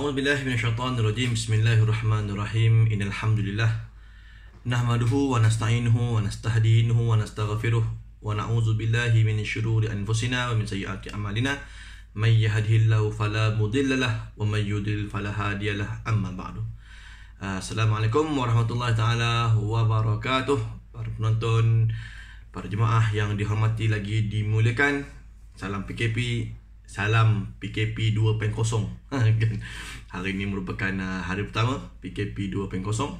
A'udzu billahi minasyaitonir rajim. Bismillahirrahmanirrahim. Innal hamdalillah nahmaduhu wa nasta'inuhu wa nasta'hidinuhu wa nastaghfiruh wa na'udzu billahi min syururi anfusina wa min sayyiati a'malina. May yahdihillahu fala mudhillalah wa may yudlil fala hadiyalah. Amma ba'du. Ah, assalamualaikum warahmatullahi taala wabarakatuh. Para penonton, para jemaah yang dihormati lagi dimuliakan. Salam PKP Salam PKP 2.0 kan? Hari ini merupakan uh, hari pertama PKP 2.0 uh,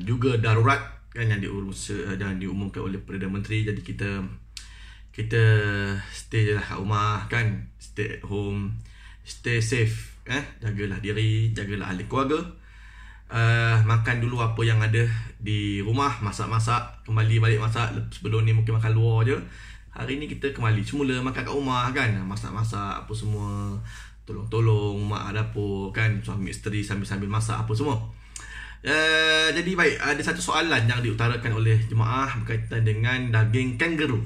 Juga darurat kan uh, yang diumumkan oleh Perdana Menteri Jadi kita kita stay je lah kat rumah kan Stay at home Stay safe eh? Jagalah diri, jagalah ahli keluarga Uh, makan dulu apa yang ada di rumah Masak-masak Kembali balik masak Sebelum ni mungkin makan luar je Hari ni kita kembali semula makan kat rumah kan Masak-masak apa semua Tolong-tolong mak dapur kan Suami isteri sambil-sambil masak apa semua Uh, jadi baik ada satu soalan yang diutarakan oleh jemaah berkaitan dengan daging kanguru.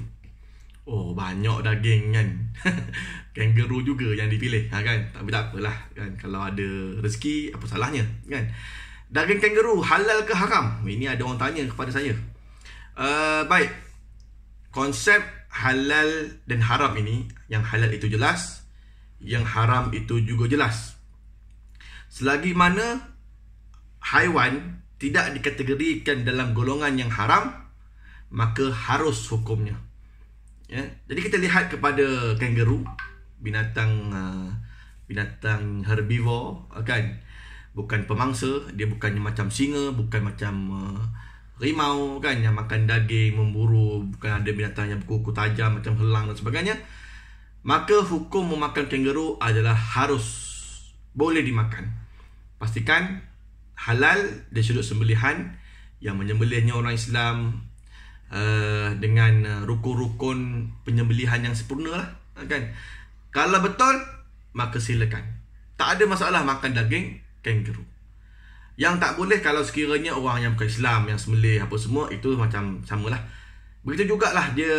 Oh banyak daging kan. kanguru juga yang dipilih ha, kan. Tapi tak apalah kan kalau ada rezeki apa salahnya kan. Daging kanguru halal ke haram? Ini ada orang tanya kepada saya. Uh, baik. Konsep halal dan haram ini yang halal itu jelas yang haram itu juga jelas selagi mana haiwan tidak dikategorikan dalam golongan yang haram maka harus hukumnya ya jadi kita lihat kepada kanguru binatang uh, binatang herbivore kan bukan pemangsa dia bukannya macam singa bukan macam uh, rimau kan yang makan daging, memburu, bukan ada binatang yang berkuku tajam macam helang dan sebagainya. Maka hukum memakan kenguru adalah harus boleh dimakan. Pastikan halal dari sudut sembelihan yang menyembelihnya orang Islam uh, dengan uh, rukun-rukun penyembelihan yang sempurna lah, kan. Kalau betul maka silakan. Tak ada masalah makan daging kenguru. Yang tak boleh kalau sekiranya orang yang bukan Islam, yang semelih, apa semua, itu macam samalah. Begitu jugalah dia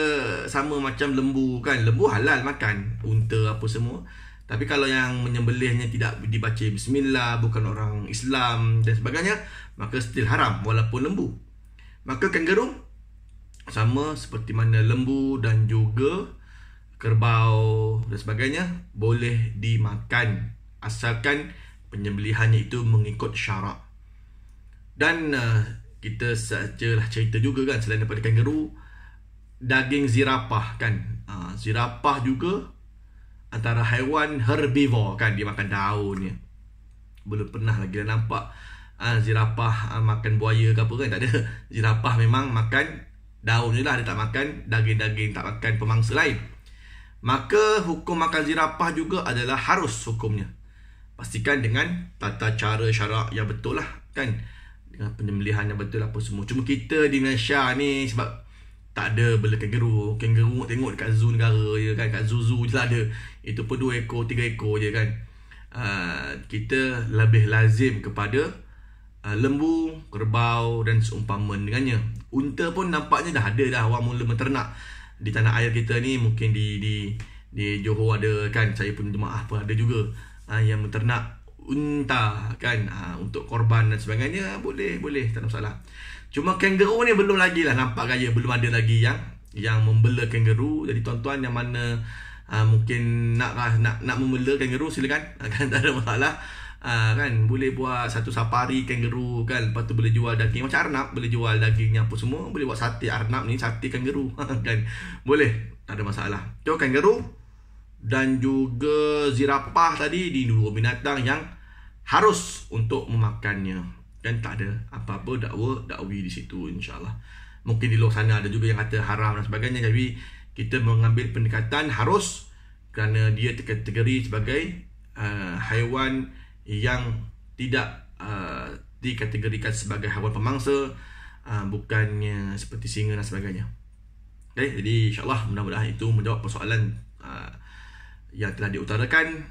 sama macam lembu kan. Lembu halal makan, unta apa semua. Tapi kalau yang menyembelihnya tidak dibaca bismillah, bukan orang Islam dan sebagainya, maka still haram walaupun lembu. Maka kanguru sama seperti mana lembu dan juga kerbau dan sebagainya boleh dimakan asalkan penyembelihannya itu mengikut syarak. Dan uh, kita sajalah cerita juga kan selain daripada kangaroo daging zirapah kan. Uh, zirapah juga antara haiwan herbivore kan dia makan daun ya. Belum pernah lagi dah nampak uh, zirapah uh, makan buaya ke apa kan tak ada. Zirapah memang makan daun lah, dia tak makan daging-daging tak makan pemangsa lain. Maka hukum makan zirapah juga adalah harus hukumnya. Pastikan dengan tata cara syarak yang betul lah kan dengan penyembelihan yang betul apa semua. Cuma kita di Malaysia ni sebab tak ada bela kangaroo. Kangaroo tengok dekat zoo negara je kan. Kat zoo-zoo je lah ada. Itu pun dua ekor, tiga ekor je kan. Uh, kita lebih lazim kepada uh, lembu, kerbau dan seumpama dengannya. Unta pun nampaknya dah ada dah orang mula menternak di tanah air kita ni mungkin di di di Johor ada kan saya pun jemaah pun ada juga uh, yang menternak unta kan ha, untuk korban dan sebagainya boleh boleh tak ada masalah cuma kangaroo ni belum lagi lah nampak gaya belum ada lagi yang yang membela kangaroo jadi tuan-tuan yang mana ha, mungkin nak lah, nak nak membela kangaroo silakan akan tak ada masalah ha, kan boleh buat satu safari kangaroo kan lepas tu boleh jual daging macam arnab boleh jual dagingnya apa semua boleh buat sate arnab ni sate kangaroo kan boleh tak ada masalah tu kangaroo dan juga zirapah tadi di dua binatang yang harus untuk memakannya dan tak ada apa-apa dakwa dakwi di situ insyaallah mungkin di luar sana ada juga yang kata haram dan sebagainya jadi kita mengambil pendekatan harus kerana dia terkategori sebagai uh, haiwan yang tidak uh, dikategorikan sebagai haiwan pemangsa uh, bukannya seperti singa dan sebagainya okay? jadi insyaallah mudah-mudahan itu menjawab persoalan yang telah diutarakan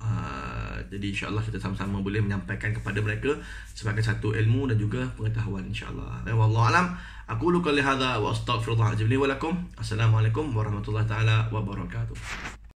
uh, jadi insyaallah kita sama-sama boleh menyampaikan kepada mereka sebagai satu ilmu dan juga pengetahuan insyaallah dan eh, wallahu alam aku lu kali hadza wa astaghfirullah jazakumullahu assalamualaikum warahmatullahi taala wabarakatuh